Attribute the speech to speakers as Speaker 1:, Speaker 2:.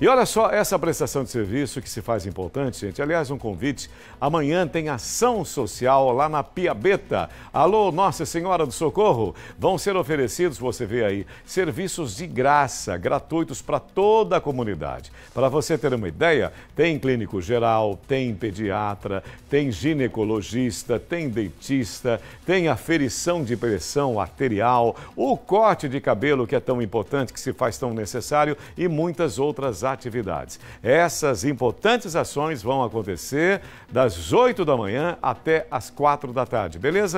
Speaker 1: E olha só, essa prestação de serviço que se faz importante, gente. Aliás, um convite. Amanhã tem ação social lá na Piabeta. Alô, Nossa Senhora do Socorro. Vão ser oferecidos, você vê aí, serviços de graça, gratuitos para toda a comunidade. Para você ter uma ideia, tem clínico geral, tem pediatra, tem ginecologista, tem dentista, tem aferição de pressão arterial, o corte de cabelo que é tão importante, que se faz tão necessário e muitas outras atividades. Essas importantes ações vão acontecer das 8 da manhã até as 4 da tarde, beleza?